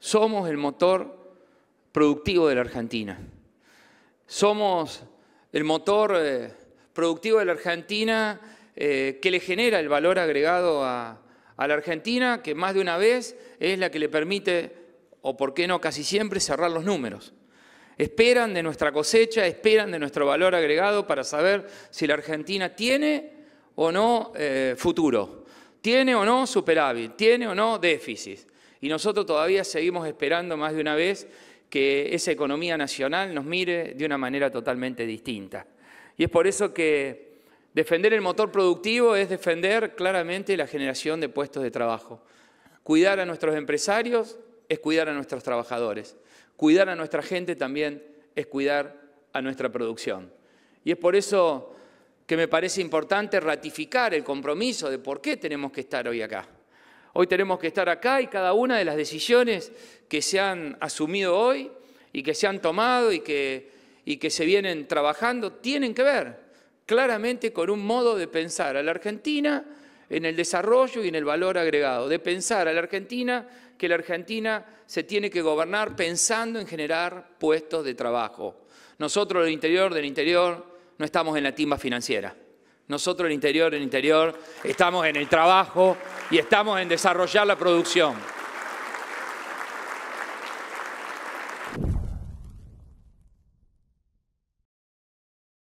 Somos el motor productivo de la Argentina. Somos el motor eh, productivo de la Argentina eh, que le genera el valor agregado a, la Argentina, que más de una vez es la que le permite, o por qué no casi siempre, cerrar los números. Esperan de nuestra cosecha, esperan de nuestro valor agregado para saber si la Argentina tiene o no eh, futuro, tiene o no superávit, tiene o no déficit. Y nosotros todavía seguimos esperando más de una vez que esa economía nacional nos mire de una manera totalmente distinta. Y es por eso que defender el motor productivo es defender claramente la generación de puestos de trabajo. Cuidar a nuestros empresarios es cuidar a nuestros trabajadores. Cuidar a nuestra gente también es cuidar a nuestra producción. Y es por eso que me parece importante ratificar el compromiso de por qué tenemos que estar hoy acá. Hoy tenemos que estar acá y cada una de las decisiones que se han asumido hoy y que se han tomado y que, se vienen trabajando tienen que ver claramente con un modo de pensar a la Argentina en el desarrollo y en el valor agregado, de pensar a la Argentina que la Argentina se tiene que gobernar pensando en generar puestos de trabajo. Nosotros, del interior del interior, no estamos en la timba financiera. Nosotros el interior, el interior, estamos en el trabajo y estamos en desarrollar la producción.